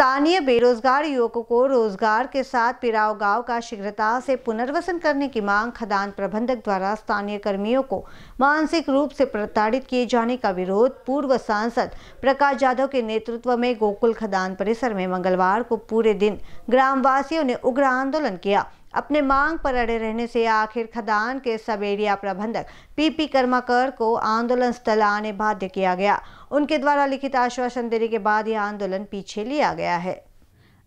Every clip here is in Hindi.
स्थानीय बेरोजगार युवकों को रोजगार के साथ पिराव गांव का शीघ्रता से पुनर्वसन करने की मांग खदान प्रबंधक द्वारा स्थानीय कर्मियों को मानसिक रूप से प्रताड़ित किए जाने का विरोध पूर्व सांसद प्रकाश यादव के नेतृत्व में गोकुल खदान परिसर में मंगलवार को पूरे दिन ग्रामवासियों ने उग्र आंदोलन किया अपने मांग पर अड़े रहने से आखिर खदान के सब एरिया प्रबंधक पीपी कर्माकर को आंदोलन स्थल आने बाध्य किया गया उनके द्वारा लिखित आश्वासन देने के बाद यह आंदोलन पीछे लिया गया है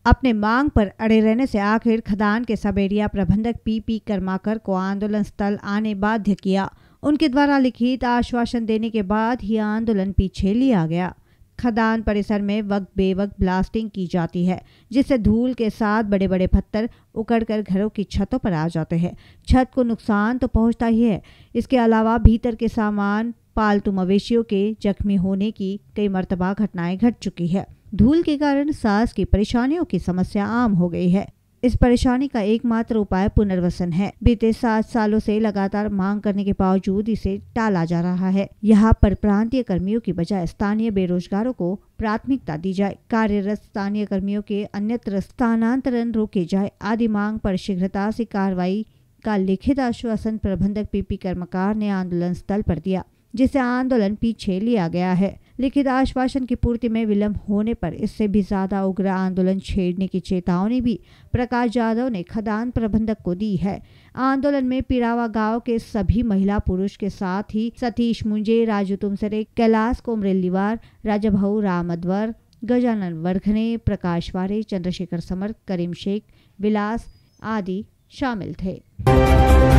अपने मांग पर अड़े रहने से आखिर खदान के सब एरिया प्रबंधक पीपी कर्माकर को आंदोलन स्थल आने बाध्य किया उनके द्वारा लिखित आश्वासन देने के बाद ही आंदोलन पीछे लिया गया खदान परिसर में वक्त बेवक ब्लास्टिंग की जाती है जिससे धूल के साथ बड़े बड़े पत्थर उकड़कर घरों की छतों पर आ जाते हैं छत को नुकसान तो पहुंचता ही है इसके अलावा भीतर के सामान पालतू मवेशियों के जख्मी होने की कई मरतबा घटनाएं घट चुकी है धूल के कारण सांस की परेशानियों की समस्या आम हो गई है इस परेशानी का एकमात्र उपाय पुनर्वसन है बीते सात सालों से लगातार मांग करने के बावजूद इसे टाला जा रहा है यहाँ पर प्रांतीय कर्मियों की बजाय स्थानीय बेरोजगारों को प्राथमिकता दी जाए कार्यरत स्थानीय कर्मियों के अन्यत्र स्थानांतरण रोके जाए आदि मांग पर शीघ्रता से कार्रवाई का लिखित आश्वासन प्रबंधक पीपी कर्मकार ने आंदोलन स्थल पर दिया जिसे आंदोलन पीछे लिया गया है लिखित आश्वासन की पूर्ति में विलंब होने पर इससे भी ज़्यादा उग्र आंदोलन छेड़ने की चेतावनी भी प्रकाश यादव ने खदान प्रबंधक को दी है आंदोलन में पिरावा गांव के सभी महिला पुरुष के साथ ही सतीश मुंजे राजू तुमसरे कैलाश कोमरेलीवार भाऊ राम अदवर गजानन वर्घने प्रकाश वारे चंद्रशेखर समर्थ करीम शेख विलास आदि शामिल थे